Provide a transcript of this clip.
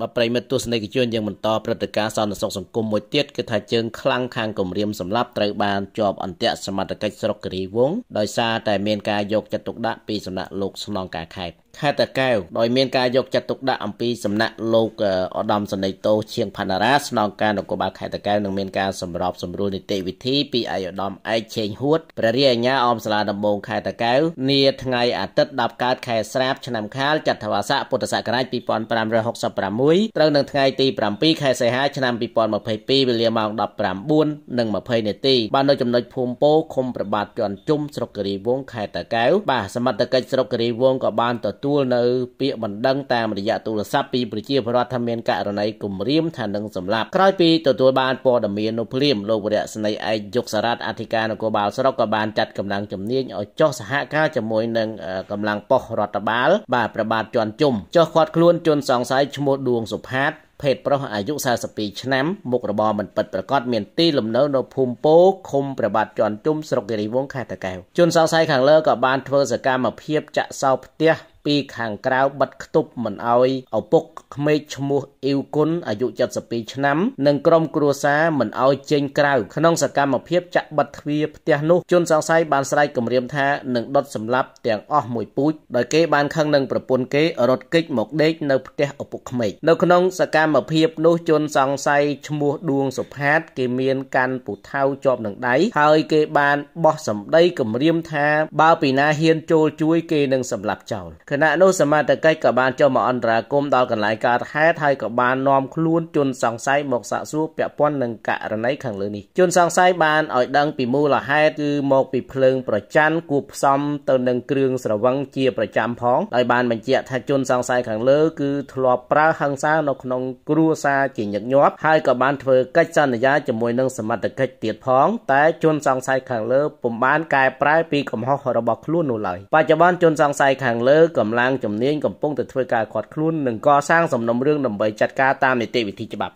បើប្រិមិត្តទស្សនិកជនយើងបន្តព្រឹត្តិការណ៍សន្តិសុខសង្គមមួយទៀតគឺថាជើងខ្លាំងខាងគម្រាមសម្លាប់ត្រូវបានជាប់អន្តៈសមត្ថកិច្ចស្រុកគិរីវងដោយសារតែមានការយកចិត្តទុកដាក់ពីសំណាក់លោកស្នងការខេត្តខេត្តតាកែវដោយមានការយកចិត្តទុកដាក់អំពីសំណាក់លោកឧត្តមសេនីយ៍តូឈៀងផាណារ៉ាស្នងការនគរបាលខេត្តតាកែវនឹងមានការសម្របសម្រួលនីតិវិធីពីឯកឧត្តមឯកឆេងហួតព្រះរាជអាជ្ញាអមសាលាដំបងខេត្តតាកែវនាថ្ងៃអាទិត្យ10កើតខែស្រាបឆ្នាំខាលចត្វាស័កពុទ្ធសករាជ2566ត្រូវនឹងថ្ងៃទី7ខែសីហាឆ្នាំ2022វេលាម៉ោង19:20នាទីបាននៅចំណុចភូមិពោឃុំប្របាទជាន់ជុំស្រុកគិរីវងខេត្តតាកែវបាទសមត្ថកិច្ចស្រុកគិរីវងក៏បានទទទួលនៅពាក្យបណ្ដឹងតាមរយៈទូរស័ព្ទពីប្រជាពលរដ្ឋថាមានករណីគំរាមថានឹងសម្លាប់ក្រោយពីទទួលបានព័ត៌មាននោះភ្លាមលោកវរៈស្នីឯកយុគសារ៉ាត់អធិការនគរបាលស្រុកក៏បានចាត់កម្លាំងជំនាញឲ្យចុះសហការជាមួយនឹងកម្លាំងប៉ុស្តិ៍រដ្ឋបាលបាទប្របាទជាន់ជុំចុះខាត់ខ្លួនជនសង្ស័យឈ្មោះដួងសុផាតភេទប្រុសអាយុ42ឆ្នាំមុខរបរមិនពិតប្រាកដមានទីលំនៅនៅភូមិពោឃុំប្របាទជាន់ជុំស្រុកគិរីវងខេត្តតាកែវជនសង្ស័យខាងលើក៏បានធ្វើសកម្មភាពចាក់សោផ្ទះពីខាងក្រៅបិទខ្ទប់មិនអោយឪពុកក្មេកឈ្មោះអ៊ីវគុណអាយុ72ឆ្នាំ និងក្រុមគ្រួសារមិនអោយចេញក្រៅក្នុងសកម្មភាពចាក់បិទទ្វារផ្ទះនោះ ជនសង្ស័យបានស្រែកគំរាមថានឹងដុតសម្លាប់ទាំងអស់មួយពូជដោយគេបានខឹងនឹងប្រពន្ធគេរត់គេចមកដេកនៅផ្ទះឪពុកក្មេកនៅក្នុងសកម្មកម្មភាពនោះជនសង្ស័យឈ្មោះដួងសុផាតគេមានកាន់ពូថៅជាប់នឹងដៃហើយ គេបានបោះសម្ដីគំរាមថា បើ ពីណាហ៊ាន ចូលជួយគេនឹងសម្លាប់ចោលគណៈនោះសមត្ថកិច្ចក៏បានចុះមកអន្តរាគមន៍ដល់កន្លែងកើតហេតុហើយក៏បាននាំខ្លួនជនសង្ស័យមកសាកសួរពាក់ព័ន្ធនឹងករណីខាងលើនេះជនសង្ស័យបានឲ្យដឹងពីមូលហេតុគឺមក ពីភ្លើងប្រច័ណ្ឌគួបផ្សំទៅនឹងគ្រឿងស្រវឹងជាប្រចាំផងដោយបានបញ្ជាក់ថាជនសង្ស័យខាងលើគឺធ្លាប់ប្រើហិង្សានៅក្នុងគ្រួសារជាញឹកញាប់ហើយក៏បានធ្វើកិច្ចសន្យាជាមួយនឹងសមត្ថកិច្ចទៀតផងតែជនសង្ស័យខាងលើពុំបានកែប្រែពីកំហុសរបស់ខ្លួននោះឡើយបច្ចុប្បន្នជនសង្ស័យខាងលើកំឡាំងជំនាញកំពុងតែធ្វើការខាត់ខ្លួននិងកសាងសំណុំរឿងដើម្បីចាត់ការតាមនីតិវិធីច្បាប់